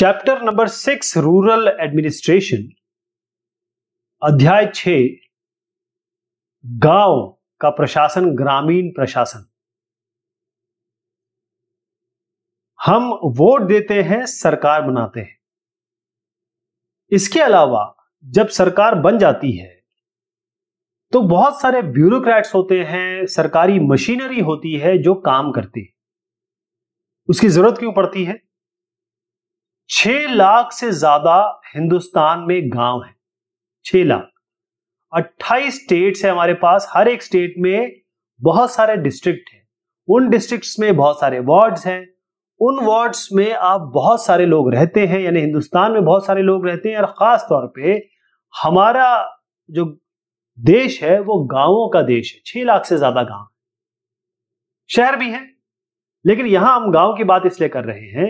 chapter number six rural administration अध्याय छ गांव का प्रशासन ग्रामीण प्रशासन हम वोट देते हैं सरकार बनाते हैं इसके अलावा जब सरकार बन जाती है तो बहुत सारे ब्यूरोक्रेट्स होते हैं सरकारी मशीनरी होती है जो काम करती है उसकी जरूरत क्यों पड़ती है छह लाख से ज्यादा हिंदुस्तान में गांव है छह लाख अट्ठाईस स्टेट्स है हमारे पास हर एक स्टेट में बहुत सारे डिस्ट्रिक्ट हैं उन डिस्ट्रिक्ट्स में बहुत सारे वार्ड्स हैं उन वार्ड्स में आप बहुत सारे लोग रहते हैं यानी हिंदुस्तान में बहुत सारे लोग रहते हैं और ख़ास तौर पे हमारा जो देश है वो गांवों का देश है छह लाख से ज़्यादा गांव शहर भी हैं लेकिन यहां हम गांव की बात इसलिए कर रहे हैं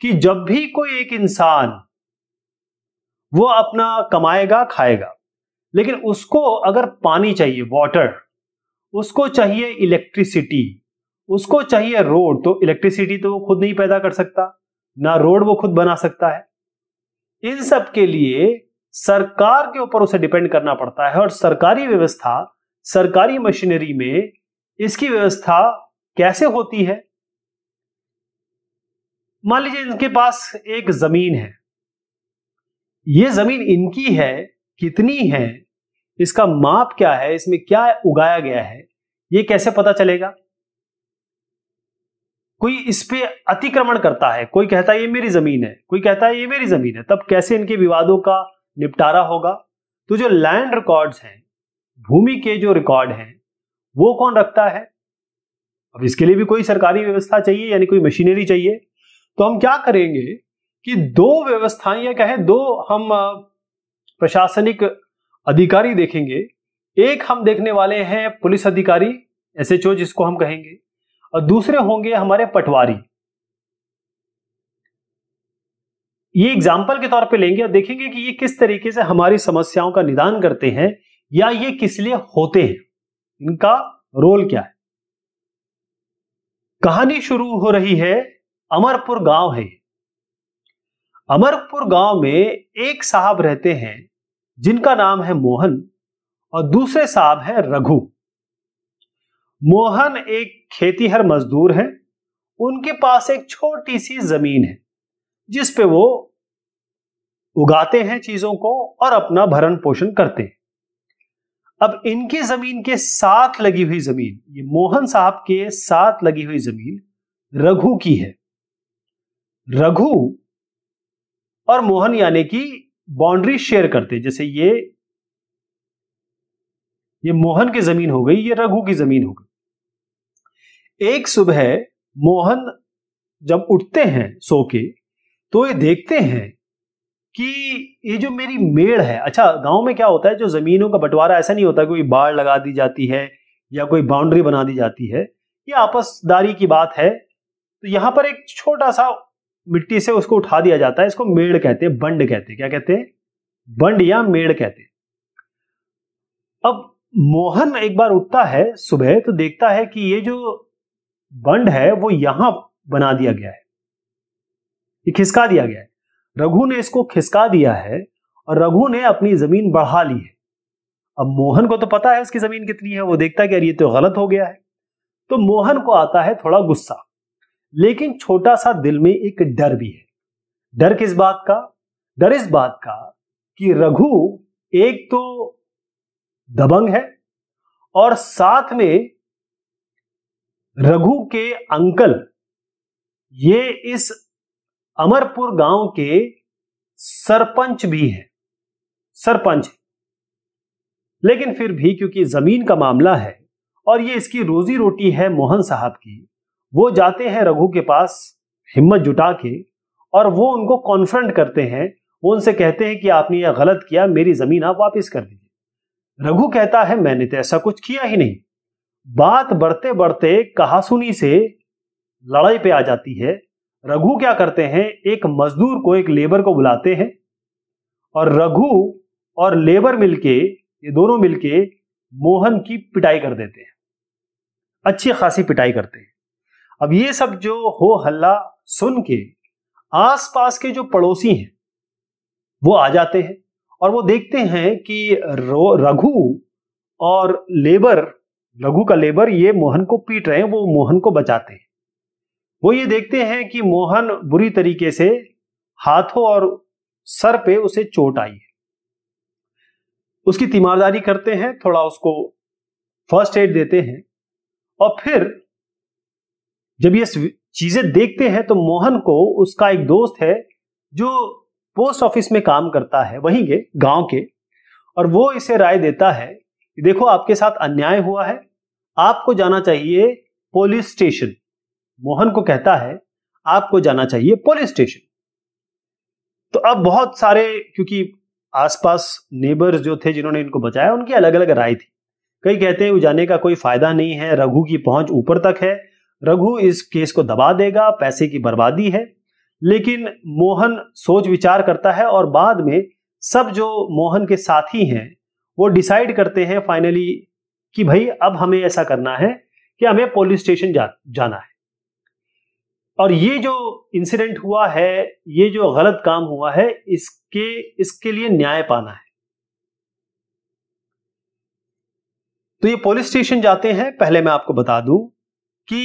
कि जब भी कोई एक इंसान वो अपना कमाएगा खाएगा लेकिन उसको अगर पानी चाहिए वाटर उसको चाहिए इलेक्ट्रिसिटी उसको चाहिए रोड तो इलेक्ट्रिसिटी तो वो खुद नहीं पैदा कर सकता ना रोड वो खुद बना सकता है इन सब के लिए सरकार के ऊपर उसे डिपेंड करना पड़ता है और सरकारी व्यवस्था सरकारी मशीनरी में इसकी व्यवस्था कैसे होती है मान लीजिए इनके पास एक जमीन है ये जमीन इनकी है कितनी है इसका माप क्या है इसमें क्या उगाया गया है ये कैसे पता चलेगा कोई इस पर अतिक्रमण करता है कोई कहता है ये मेरी जमीन है कोई कहता है ये मेरी जमीन है तब कैसे इनके विवादों का निपटारा होगा तो जो लैंड रिकॉर्ड्स हैं भूमि के जो रिकॉर्ड हैं वो कौन रखता है अब इसके लिए भी कोई सरकारी व्यवस्था चाहिए यानी कोई मशीनरी चाहिए तो हम क्या करेंगे कि दो व्यवस्थाएं या कहें दो हम प्रशासनिक अधिकारी देखेंगे एक हम देखने वाले हैं पुलिस अधिकारी एसएचओ जिसको हम कहेंगे और दूसरे होंगे हमारे पटवारी ये एग्जाम्पल के तौर पे लेंगे और देखेंगे कि ये किस तरीके से हमारी समस्याओं का निदान करते हैं या ये किस लिए होते हैं इनका रोल क्या है कहानी शुरू हो रही है अमरपुर गांव है अमरपुर गांव में एक साहब रहते हैं जिनका नाम है मोहन और दूसरे साहब है रघु मोहन एक खेतीहर मजदूर है उनके पास एक छोटी सी जमीन है जिस पे वो उगाते हैं चीजों को और अपना भरण पोषण करते हैं अब इनकी जमीन के साथ लगी हुई जमीन ये मोहन साहब के साथ लगी हुई जमीन रघु की है रघु और मोहन यानी कि बाउंड्री शेयर करते जैसे ये ये मोहन की जमीन हो गई ये रघु की जमीन हो गई एक सुबह मोहन जब उठते हैं सो के तो ये देखते हैं कि ये जो मेरी मेड़ है अच्छा गांव में क्या होता है जो जमीनों का बंटवारा ऐसा नहीं होता कोई बाढ़ लगा दी जाती है या कोई बाउंड्री बना दी जाती है ये आपसदारी की बात है तो यहां पर एक छोटा सा मिट्टी से उसको उठा दिया जाता है इसको मेड़ कहते हैं बंड कहते हैं क्या कहते हैं बंड या मेड़ कहते अब मोहन एक बार उठता है सुबह तो देखता है कि ये जो बंड है वो यहां बना दिया गया है ये खिसका दिया गया है रघु ने इसको खिसका दिया है और रघु ने अपनी जमीन बढ़ा ली है अब मोहन को तो पता है उसकी जमीन कितनी है वो देखता है कि अरे ये तो गलत हो गया है तो मोहन को आता है थोड़ा गुस्सा लेकिन छोटा सा दिल में एक डर भी है डर किस बात का डर इस बात का कि रघु एक तो दबंग है और साथ में रघु के अंकल ये इस अमरपुर गांव के सरपंच भी है सरपंच लेकिन फिर भी क्योंकि जमीन का मामला है और ये इसकी रोजी रोटी है मोहन साहब की वो जाते हैं रघु के पास हिम्मत जुटा के और वो उनको कॉन्फ्रंट करते हैं वो उनसे कहते हैं कि आपने यह गलत किया मेरी जमीन आप वापस कर दीजिए रघु कहता है मैंने तो ऐसा कुछ किया ही नहीं बात बढ़ते बढ़ते कहासुनी से लड़ाई पे आ जाती है रघु क्या करते हैं एक मजदूर को एक लेबर को बुलाते हैं और रघु और लेबर मिलके ये दोनों मिलके मोहन की पिटाई कर देते हैं अच्छी खासी पिटाई करते हैं अब ये सब जो हो हल्ला सुन के आसपास के जो पड़ोसी हैं वो आ जाते हैं और वो देखते हैं कि रघु और लेबर रघु का लेबर ये मोहन को पीट रहे हैं वो मोहन को बचाते हैं वो ये देखते हैं कि मोहन बुरी तरीके से हाथों और सर पे उसे चोट आई है उसकी तीमारदारी करते हैं थोड़ा उसको फर्स्ट एड देते हैं और फिर जब ये चीजें देखते हैं तो मोहन को उसका एक दोस्त है जो पोस्ट ऑफिस में काम करता है वहीं के गांव के और वो इसे राय देता है कि देखो आपके साथ अन्याय हुआ है आपको जाना चाहिए पुलिस स्टेशन मोहन को कहता है आपको जाना चाहिए पुलिस स्टेशन तो अब बहुत सारे क्योंकि आसपास नेबर्स जो थे जिन्होंने इनको बचाया उनकी अलग अलग राय थी कई कहते हैं वो जाने का कोई फायदा नहीं है रघु की पहुंच ऊपर तक है रघु इस केस को दबा देगा पैसे की बर्बादी है लेकिन मोहन सोच विचार करता है और बाद में सब जो मोहन के साथी हैं वो डिसाइड करते हैं फाइनली कि भाई अब हमें ऐसा करना है कि हमें पुलिस स्टेशन जा, जाना है और ये जो इंसिडेंट हुआ है ये जो गलत काम हुआ है इसके इसके लिए न्याय पाना है तो ये पुलिस स्टेशन जाते हैं पहले मैं आपको बता दूं कि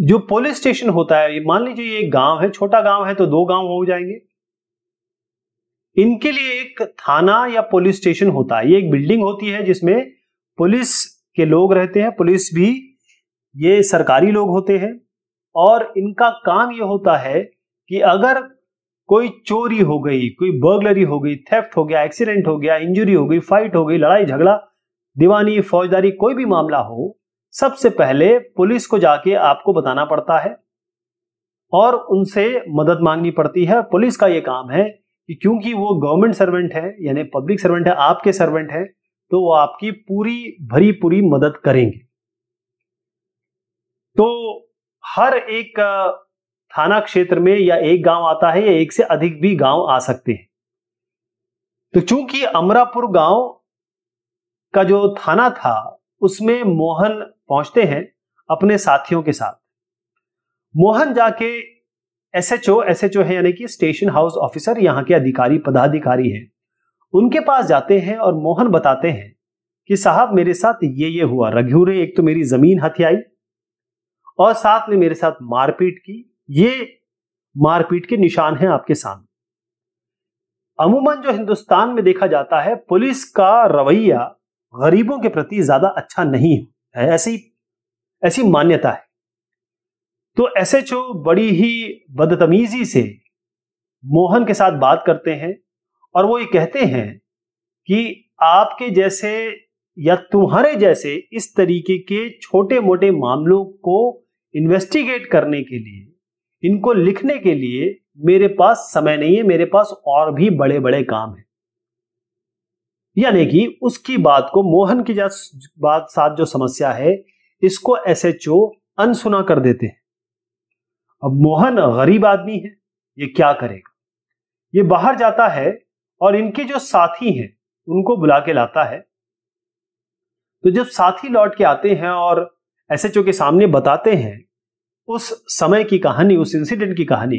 जो पुलिस स्टेशन होता है मान लीजिए ये गांव है छोटा गांव है तो दो गांव हो जाएंगे इनके लिए एक थाना या पुलिस स्टेशन होता है ये एक बिल्डिंग होती है जिसमें पुलिस के लोग रहते हैं पुलिस भी ये सरकारी लोग होते हैं और इनका काम ये होता है कि अगर कोई चोरी हो गई कोई बर्गलरी हो गई थेफ्ट हो गया एक्सीडेंट हो गया इंजुरी हो गई फाइट हो गई लड़ाई झगड़ा दीवानी फौजदारी कोई भी मामला हो सबसे पहले पुलिस को जाके आपको बताना पड़ता है और उनसे मदद मांगनी पड़ती है पुलिस का ये काम है कि क्योंकि वो गवर्नमेंट सर्वेंट है यानी पब्लिक सर्वेंट है आपके सर्वेंट है तो वो आपकी पूरी भरी पूरी मदद करेंगे तो हर एक थाना क्षेत्र में या एक गांव आता है या एक से अधिक भी गांव आ सकते हैं तो चूंकि अमरापुर गांव का जो थाना था उसमें मोहन पहुंचते हैं अपने साथियों के साथ मोहन जाके S H O S H O है यानी कि स्टेशन हाउस ऑफिसर यहाँ के अधिकारी पदाधिकारी हैं उनके पास जाते हैं और मोहन बताते हैं कि साहब मेरे साथ ये ये हुआ रघु ने एक तो मेरी जमीन हथियाई और साथ में मेरे साथ मारपीट की ये मारपीट के निशान हैं आपके सामने अमूमन जो हिंदुस्तान में देखा जाता है पुलिस का रवैया गरीबों के प्रति ज्यादा अच्छा नहीं है है ऐसी ऐसी मान्यता है तो एस एच ओ बड़ी ही बदतमीजी से मोहन के साथ बात करते हैं और वो ये कहते हैं कि आपके जैसे या तुम्हारे जैसे इस तरीके के छोटे मोटे मामलों को इन्वेस्टिगेट करने के लिए इनको लिखने के लिए मेरे पास समय नहीं है मेरे पास और भी बड़े बड़े काम हैं यानी कि उसकी बात को मोहन की बात साथ जो समस्या है इसको एस एच ओ अनसुना कर देते हैं अब मोहन गरीब आदमी है ये क्या करेगा ये बाहर जाता है और इनके जो साथी हैं उनको बुला के लाता है तो जब साथी लौट के आते हैं और एस के सामने बताते हैं उस समय की कहानी उस इंसिडेंट की कहानी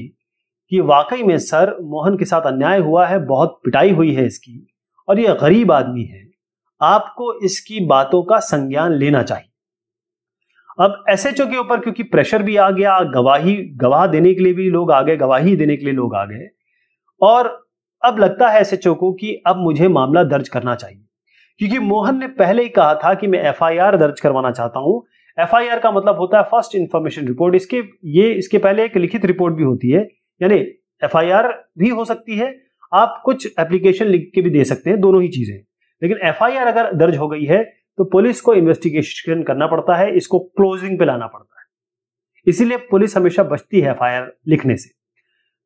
कि वाकई में सर मोहन के साथ अन्याय हुआ है बहुत पिटाई हुई है इसकी और ये गरीब आदमी है आपको इसकी बातों का संज्ञान लेना चाहिए अब एस एच के ऊपर क्योंकि प्रेशर भी आ गया गवाही गवाह देने के लिए भी लोग आ गए गवाही देने के लिए लोग आ गए और अब लगता है एस को कि अब मुझे मामला दर्ज करना चाहिए क्योंकि मोहन ने पहले ही कहा था कि मैं आर दर्ज करवाना चाहता हूं आर का मतलब होता है फर्स्ट इंफॉर्मेशन रिपोर्ट इसके ये इसके पहले एक लिखित रिपोर्ट भी होती है यानी आर भी हो सकती है आप कुछ एप्लीकेशन लिख के भी दे सकते हैं दोनों ही चीजें लेकिन एफ अगर दर्ज हो गई है तो पुलिस को इन्वेस्टिगेशन करना पड़ता है इसको क्लोजिंग पे लाना पड़ता है इसीलिए पुलिस हमेशा बचती है एफ लिखने से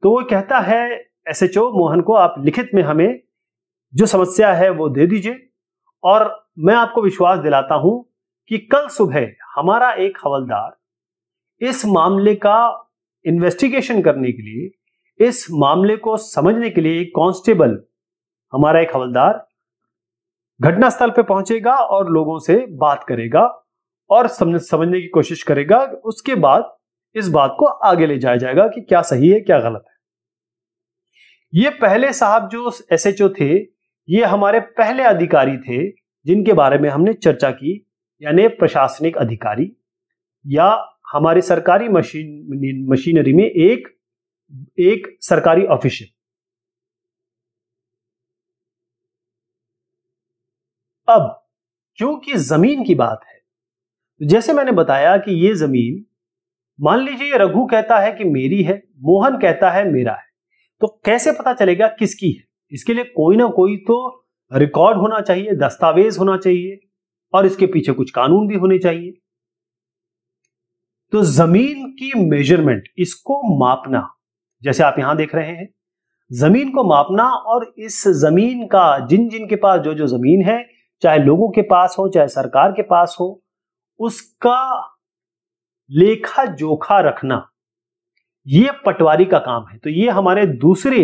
तो वो कहता है एस मोहन को आप लिखित में हमें जो समस्या है वो दे दीजिए और मैं आपको विश्वास दिलाता हूं कि कल सुबह हमारा एक हवलदार इस मामले का इन्वेस्टिगेशन करने के लिए इस मामले को समझने के लिए कांस्टेबल हमारा एक हवलदार घटनास्थल पर पहुंचेगा और लोगों से बात करेगा और समझ समझने की कोशिश करेगा उसके बाद इस बात को आगे ले जाया जाएगा कि क्या सही है क्या गलत है ये पहले साहब जो एसएचओ थे ये हमारे पहले अधिकारी थे जिनके बारे में हमने चर्चा की यानी प्रशासनिक अधिकारी या हमारी सरकारी मशीन मशीनरी में एक एक सरकारी ऑफिशियल अब क्योंकि जमीन की बात है तो जैसे मैंने बताया कि ये जमीन मान लीजिए रघु कहता है कि मेरी है मोहन कहता है मेरा है तो कैसे पता चलेगा किसकी है इसके लिए कोई ना कोई तो रिकॉर्ड होना चाहिए दस्तावेज होना चाहिए और इसके पीछे कुछ कानून भी होने चाहिए तो जमीन की मेजरमेंट इसको मापना जैसे आप यहां देख रहे हैं जमीन को मापना और इस जमीन का जिन जिन के पास जो जो जमीन है चाहे लोगों के पास हो चाहे सरकार के पास हो उसका लेखा जोखा रखना ये पटवारी का काम है तो ये हमारे दूसरे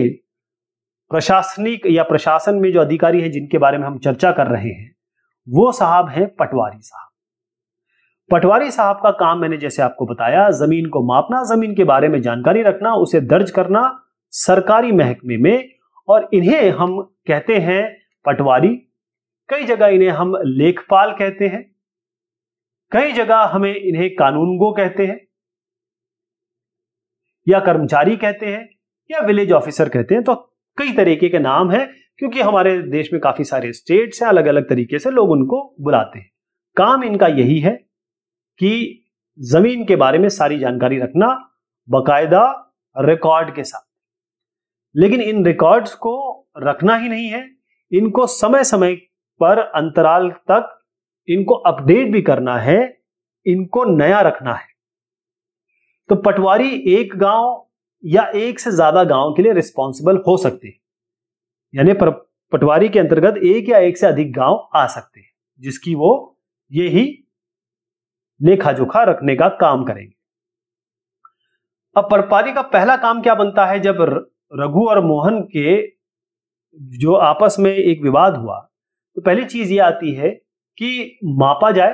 प्रशासनिक या प्रशासन में जो अधिकारी हैं जिनके बारे में हम चर्चा कर रहे हैं वो साहब हैं पटवारी साहब पटवारी साहब का काम मैंने जैसे आपको बताया जमीन को मापना जमीन के बारे में जानकारी रखना उसे दर्ज करना सरकारी महकमे में और इन्हें हम कहते हैं पटवारी कई जगह इन्हें हम लेखपाल कहते हैं कई जगह हमें इन्हें कानूनगो कहते हैं या कर्मचारी कहते हैं या विलेज ऑफिसर कहते हैं तो कई तरीके के नाम हैं क्योंकि हमारे देश में काफी सारे स्टेट्स हैं अलग अलग तरीके से लोग उनको बुलाते हैं काम इनका यही है कि जमीन के बारे में सारी जानकारी रखना बकायदा रिकॉर्ड के साथ लेकिन इन रिकॉर्ड्स को रखना ही नहीं है इनको समय समय पर अंतराल तक इनको अपडेट भी करना है इनको नया रखना है तो पटवारी एक गांव या एक से ज्यादा गांव के लिए रिस्पॉन्सिबल हो सकते हैं यानी पटवारी के अंतर्गत एक या एक से अधिक गांव आ सकते हैं जिसकी वो ये ही लेखा जोखा रखने का काम करेंगे अब पटपारी का पहला काम क्या बनता है जब रघु और मोहन के जो आपस में एक विवाद हुआ तो पहली चीज ये आती है कि मापा जाए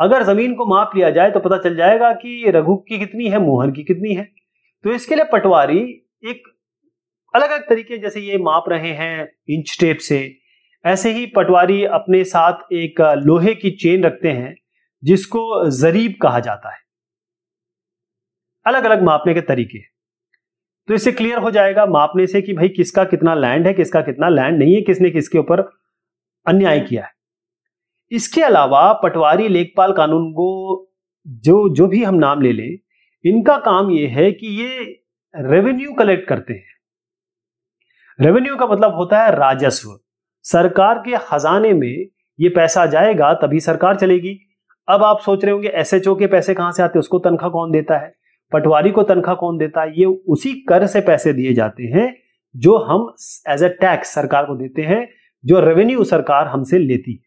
अगर जमीन को माप लिया जाए तो पता चल जाएगा कि रघु की कितनी है मोहन की कितनी है तो इसके लिए पटवारी एक अलग अलग तरीके जैसे ये माप रहे हैं इंच टेप से ऐसे ही पटवारी अपने साथ एक लोहे की चेन रखते हैं जिसको जरीब कहा जाता है अलग अलग मापने के तरीके तो इससे क्लियर हो जाएगा मापने से कि भाई किसका कितना लैंड है किसका कितना लैंड नहीं है किसने किसके ऊपर अन्याय किया है इसके अलावा पटवारी लेखपाल कानून को जो जो भी हम नाम ले लें इनका काम यह है कि ये रेवेन्यू कलेक्ट करते हैं रेवेन्यू का मतलब होता है राजस्व सरकार के खजाने में ये पैसा जाएगा तभी सरकार चलेगी अब आप सोच रहे होंगे एस के पैसे कहाँ से आते हैं उसको तनख्वाह कौन देता है पटवारी को तनख्वाह कौन देता है ये उसी कर से पैसे दिए जाते हैं जो हम एज ए टैक्स सरकार को देते हैं जो रेवेन्यू सरकार हमसे लेती है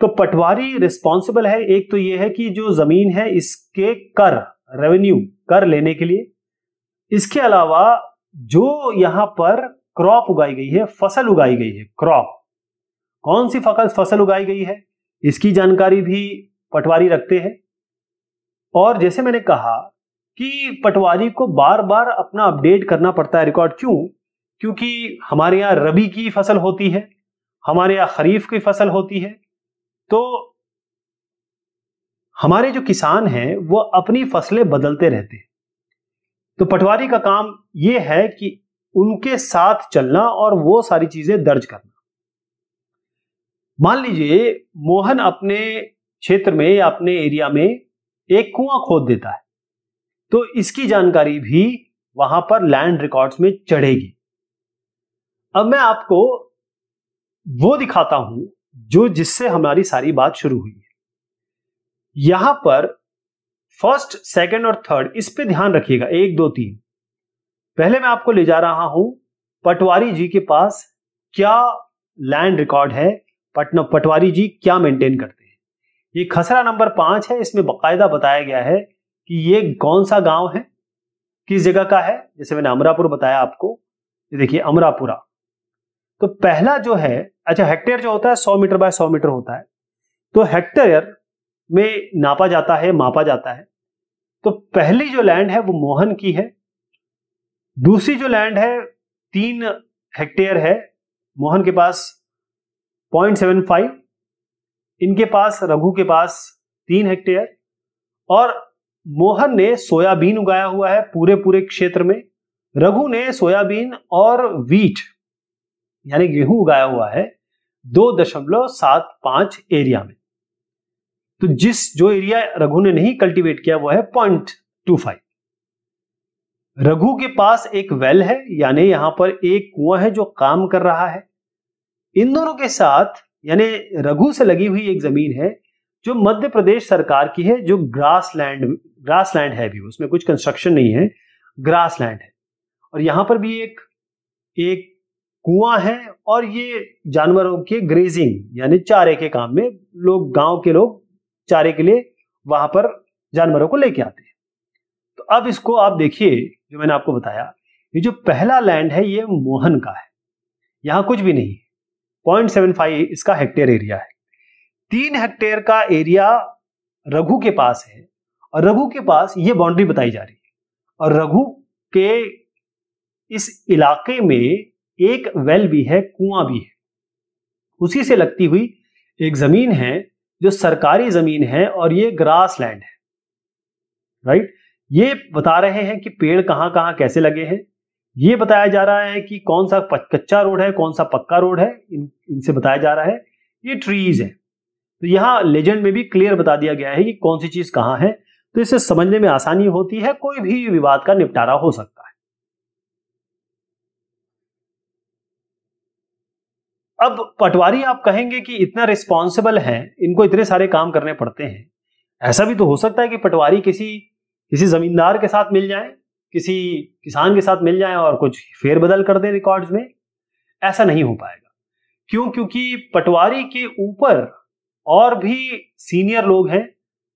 तो पटवारी रिस्पॉन्सिबल है एक तो ये है कि जो जमीन है इसके कर रेवेन्यू कर लेने के लिए इसके अलावा जो यहां पर क्रॉप उगाई गई है फसल उगाई गई है क्रॉप कौन सी फसल फसल उगाई गई है इसकी जानकारी भी पटवारी रखते हैं और जैसे मैंने कहा कि पटवारी को बार बार अपना अपडेट करना पड़ता है रिकॉर्ड क्यों क्योंकि हमारे यहाँ रबी की फसल होती है हमारे यहाँ खरीफ की फसल होती है तो हमारे जो किसान हैं वो अपनी फसलें बदलते रहते हैं तो पटवारी का काम ये है कि उनके साथ चलना और वो सारी चीजें दर्ज करना मान लीजिए मोहन अपने क्षेत्र में या अपने एरिया में एक कुआं खोद देता है तो इसकी जानकारी भी वहां पर लैंड रिकॉर्ड्स में चढ़ेगी अब मैं आपको वो दिखाता हूं जो जिससे हमारी सारी बात शुरू हुई है यहां पर फर्स्ट सेकंड और थर्ड इस पे ध्यान रखिएगा एक दो तीन पहले मैं आपको ले जा रहा हूं पटवारी जी के पास क्या लैंड रिकॉर्ड है पटना पटवारी जी क्या मेंटेन करते हैं ये खसरा नंबर पांच है इसमें बाकायदा बताया गया है कि ये कौन सा गांव है किस जगह का है जैसे मैंने अमरापुर बताया आपको ये देखिए अमरापुरा तो पहला जो है अच्छा हेक्टेयर जो होता है सौ मीटर बाय सौ मीटर होता है तो हेक्टेयर में नापा जाता है मापा जाता है तो पहली जो लैंड है वो मोहन की है दूसरी जो लैंड है तीन हेक्टेयर है मोहन के पास पॉइंट सेवन फाइव इनके पास रघु के पास तीन हेक्टेयर और मोहन ने सोयाबीन उगाया हुआ है पूरे पूरे क्षेत्र में रघु ने सोयाबीन और वीट यानी गेहूं उगाया हुआ है दो दशमलव सात पांच एरिया में तो जिस जो एरिया रघु ने नहीं कल्टीवेट किया वो है पॉइंट टू फाइव रघु के पास एक वेल है यानी यहां पर एक कुआं है जो काम कर रहा है इन दोनों के साथ यानी रघु से लगी हुई एक जमीन है जो मध्य प्रदेश सरकार की है जो ग्रास लैंड ग्रास लैंड है भी उसमें कुछ कंस्ट्रक्शन नहीं है ग्रास लैंड है और यहां पर भी एक एक कुआं है और ये जानवरों के ग्रेजिंग यानी चारे के काम में लोग गांव के लोग चारे के लिए वहां पर जानवरों को लेके आते हैं तो अब इसको आप देखिए जो मैंने आपको बताया ये जो पहला लैंड है ये मोहन का है यहां कुछ भी नहीं 0.75 इसका हेक्टेयर एरिया है तीन हेक्टेयर का एरिया रघु के पास है और रघु के पास ये बाउंड्री बताई जा रही है और रघु के इस इलाके में एक वेल भी है कुआं भी है उसी से लगती हुई एक जमीन है जो सरकारी जमीन है और ये ग्रास लैंड है राइट ये बता रहे हैं कि पेड़ कहां कहां कैसे लगे हैं ये बताया जा रहा है कि कौन सा कच्चा रोड है कौन सा पक्का रोड है इन इनसे बताया जा रहा है ये ट्रीज है तो यहाँ लेजेंड में भी क्लियर बता दिया गया है कि कौन सी चीज कहाँ है तो इसे समझने में आसानी होती है कोई भी विवाद का निपटारा हो सकता है अब पटवारी आप कहेंगे कि इतना रिस्पॉन्सिबल है इनको इतने सारे काम करने पड़ते हैं ऐसा भी तो हो सकता है कि पटवारी किसी किसी जमींदार के साथ मिल जाए किसी किसान के साथ मिल जाए और कुछ फेरबदल कर दें रिकॉर्ड्स में ऐसा नहीं हो पाएगा क्यों क्योंकि पटवारी के ऊपर और भी सीनियर लोग हैं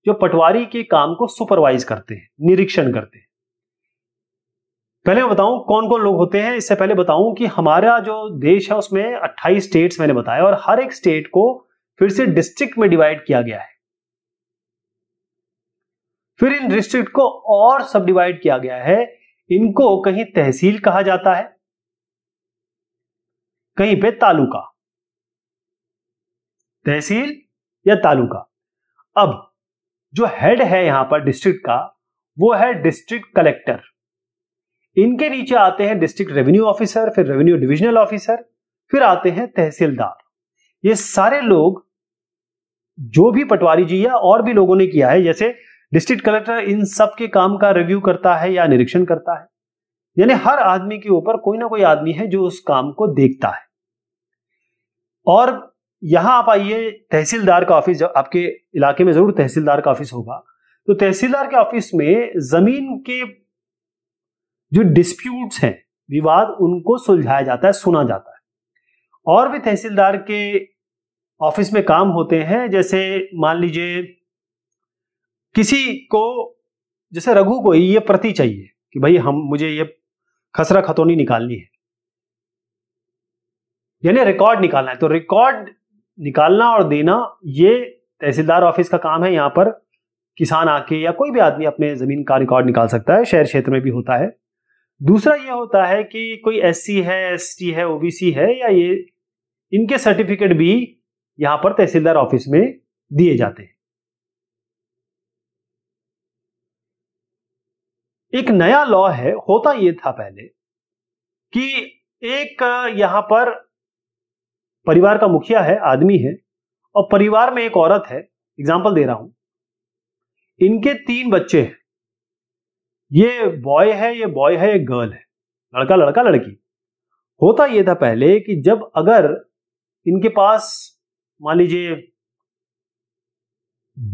जो पटवारी के काम को सुपरवाइज करते हैं निरीक्षण करते हैं पहले मैं बताऊं कौन कौन लोग होते हैं इससे पहले बताऊं कि हमारा जो देश है उसमें 28 स्टेट्स मैंने बताया और हर एक स्टेट को फिर से डिस्ट्रिक्ट में डिवाइड किया गया है फिर इन डिस्ट्रिक्ट को और सब डिवाइड किया गया है इनको कहीं तहसील कहा जाता है कहीं पे तालुका तहसील या तालुका अब जो हेड है यहां पर डिस्ट्रिक्ट का वो है डिस्ट्रिक्ट कलेक्टर इनके नीचे आते हैं डिस्ट्रिक्ट रेवेन्यू ऑफिसर फिर रेवेन्यू डिविजनल ऑफिसर फिर आते हैं तहसीलदार ये सारे लोग जो भी पटवारी जी या और भी लोगों ने किया है जैसे डिस्ट्रिक्ट कलेक्टर इन सब के काम का रिव्यू करता है या निरीक्षण करता है यानी हर आदमी के ऊपर कोई ना कोई आदमी है जो उस काम को देखता है और यहां आप आइए तहसीलदार का ऑफिस जब आपके इलाके में जरूर तहसीलदार का ऑफिस होगा तो तहसीलदार के ऑफिस में जमीन के जो डिस्प्यूट्स हैं विवाद उनको सुलझाया जाता है सुना जाता है और भी तहसीलदार के ऑफिस में काम होते हैं जैसे मान लीजिए किसी को जैसे रघु को ये प्रति चाहिए कि भाई हम मुझे ये खसरा खतौनी निकालनी है यानी रिकॉर्ड निकालना है तो रिकॉर्ड निकालना और देना ये तहसीलदार ऑफिस का काम है यहाँ पर किसान आके या कोई भी आदमी अपने जमीन का रिकॉर्ड निकाल सकता है शहर क्षेत्र में भी होता है दूसरा ये होता है कि कोई एस है एस है ओबीसी है या ये इनके सर्टिफिकेट भी यहाँ पर तहसीलदार ऑफिस में दिए जाते हैं एक नया लॉ है होता यह था पहले कि एक यहां पर परिवार का मुखिया है आदमी है और परिवार में एक औरत है एग्जाम्पल दे रहा हूं इनके तीन बच्चे हैं ये बॉय है ये बॉय है ये गर्ल है लड़का लड़का लड़की होता यह था पहले कि जब अगर इनके पास मान लीजिए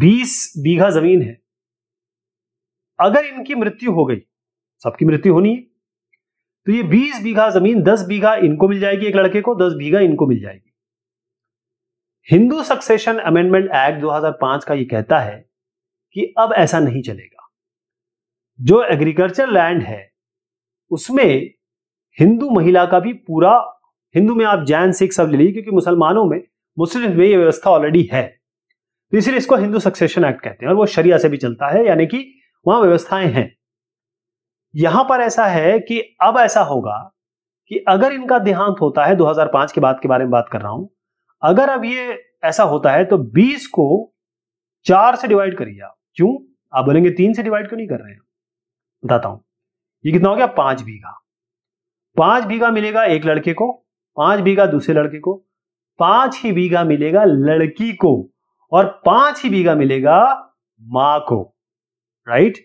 बीस बीघा जमीन है अगर इनकी मृत्यु हो गई सबकी मृत्यु होनी है तो ये बीस बीघा जमीन दस बीघा इनको मिल जाएगी एक लड़के को दस बीघा इनको मिल जाएगी हिंदू सक्सेशन अमेंडमेंट एक्ट 2005 का ये कहता है कि अब ऐसा नहीं चलेगा जो एग्रीकल्चर लैंड है उसमें हिंदू महिला का भी पूरा हिंदू में आप जैन सिख सब ले लीजिए क्योंकि मुसलमानों में मुस्लिम में ये व्यवस्था ऑलरेडी है तो इसलिए इसको हिंदू सक्सेशन एक्ट कहते हैं और वो शरिया से भी चलता है यानी कि वहां व्यवस्थाएं हैं यहां पर ऐसा है कि अब ऐसा होगा कि अगर इनका देहांत होता है 2005 के बाद के बारे में बात कर रहा हूं अगर अब ये ऐसा होता है तो 20 को चार से डिवाइड करिए आप क्यों आप बोलेंगे तीन से डिवाइड क्यों नहीं कर रहे हैं बताता हूं ये कितना हो गया पांच बीघा पांच बीघा मिलेगा एक लड़के को पांच बीघा दूसरे लड़के को पांच ही बीघा मिलेगा लड़की को और पांच ही बीघा मिलेगा मां को राइट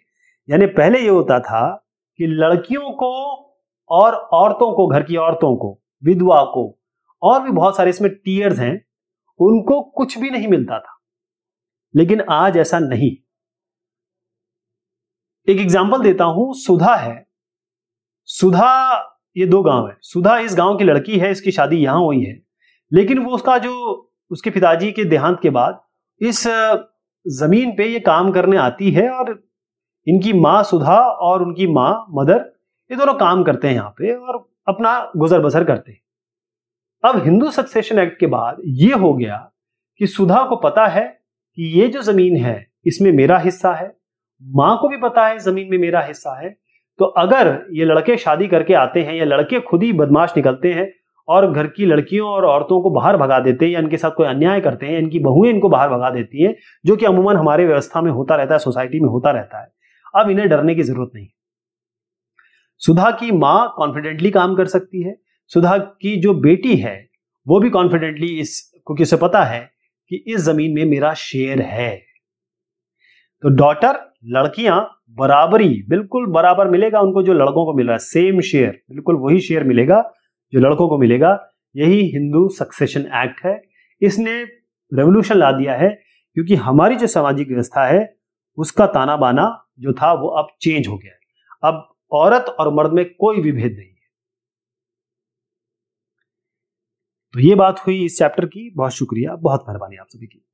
यानी पहले ये होता था कि लड़कियों को और औरतों को घर की औरतों को विधवा को और भी बहुत सारे इसमें टीयर्स हैं उनको कुछ भी नहीं मिलता था लेकिन आज ऐसा नहीं एक एग्जाम्पल देता हूं सुधा है सुधा ये दो गांव है सुधा इस गांव की लड़की है इसकी शादी यहां हुई है लेकिन वो उसका जो उसके पिताजी के देहांत के बाद इस जमीन पे ये काम करने आती है और इनकी माँ सुधा और उनकी माँ मदर ये दोनों काम करते हैं यहाँ पे और अपना गुजर बसर करते हैं अब हिंदू सक्सेशन एक्ट के बाद ये हो गया कि सुधा को पता है कि ये जो जमीन है इसमें मेरा हिस्सा है माँ को भी पता है जमीन में मेरा हिस्सा है तो अगर ये लड़के शादी करके आते हैं या लड़के खुद ही बदमाश निकलते हैं और घर की लड़कियों और औरतों को बाहर भगा देते हैं या इनके साथ कोई अन्याय करते हैं इनकी बहुएं इनको बाहर भगा देती हैं जो कि अमूमन हमारे व्यवस्था में होता रहता है सोसाइटी में होता रहता है अब इन्हें डरने की जरूरत नहीं सुधा की मां कॉन्फिडेंटली काम कर सकती है सुधा की जो बेटी है वो भी कॉन्फिडेंटली इस क्योंकि उसे पता है कि इस जमीन में मेरा शेयर है तो डॉटर लड़कियां बराबरी बिल्कुल बराबर मिलेगा उनको जो लड़कों को मिल रहा है सेम शेयर बिल्कुल वही शेयर मिलेगा जो लड़कों को मिलेगा यही हिंदू सक्सेशन एक्ट है इसने रेवोल्यूशन ला दिया है क्योंकि हमारी जो सामाजिक व्यवस्था है उसका ताना बाना जो था वो अब चेंज हो गया है अब औरत और मर्द में कोई विभेद नहीं है तो ये बात हुई इस चैप्टर की बहुत शुक्रिया बहुत मेहरबानी आप सभी की